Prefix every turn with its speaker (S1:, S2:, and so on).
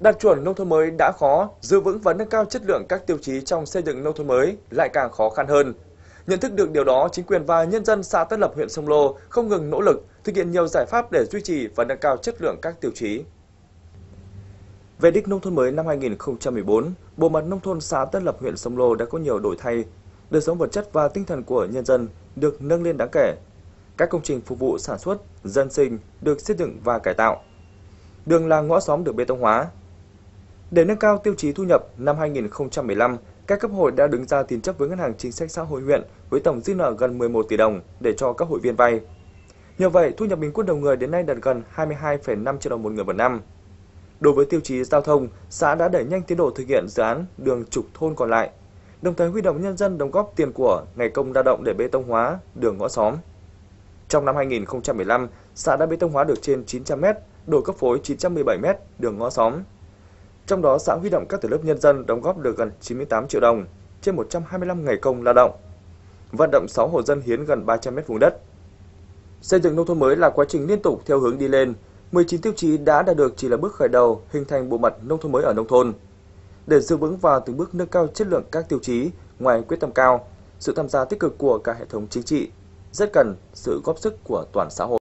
S1: Đạt chuẩn nông thôn mới đã khó, giữ vững và nâng cao chất lượng các tiêu chí trong xây dựng nông thôn mới lại càng khó khăn hơn. Nhận thức được điều đó, chính quyền và nhân dân xã Tân Lập huyện Sông Lô không ngừng nỗ lực thực hiện nhiều giải pháp để duy trì và nâng cao chất lượng các tiêu chí. Về đích nông thôn mới năm 2014, bộ mặt nông thôn xã Tân Lập huyện Sông Lô đã có nhiều đổi thay, đời sống vật chất và tinh thần của nhân dân được nâng lên đáng kể. Các công trình phục vụ sản xuất, dân sinh được xây dựng và cải tạo. Đường làng ngõ xóm được bê tông hóa, để nâng cao tiêu chí thu nhập, năm 2015, các cấp hội đã đứng ra tín chấp với Ngân hàng Chính sách Xã hội huyện với tổng dư nợ gần 11 tỷ đồng để cho các hội viên vay. Nhờ vậy, thu nhập bình quân đầu người đến nay đạt gần 22,5 triệu đồng một người một năm. Đối với tiêu chí giao thông, xã đã đẩy nhanh tiến độ thực hiện dự án đường trục thôn còn lại, đồng thời huy động nhân dân đóng góp tiền của, ngày công lao động để bê tông hóa đường ngõ xóm. Trong năm 2015, xã đã bê tông hóa được trên 900 m, đổ cấp phối 917 m đường ngõ xóm, trong đó, xã huy động các tầng lớp nhân dân đóng góp được gần 98 triệu đồng, trên 125 ngày công lao động. Vận động 6 hộ dân hiến gần 300 mét vùng đất. Xây dựng nông thôn mới là quá trình liên tục theo hướng đi lên. 19 tiêu chí đã đạt được chỉ là bước khởi đầu hình thành bộ mặt nông thôn mới ở nông thôn. Để giữ vững và từng bước nâng cao chất lượng các tiêu chí, ngoài quyết tâm cao, sự tham gia tích cực của cả hệ thống chính trị rất cần sự góp sức của toàn xã hội.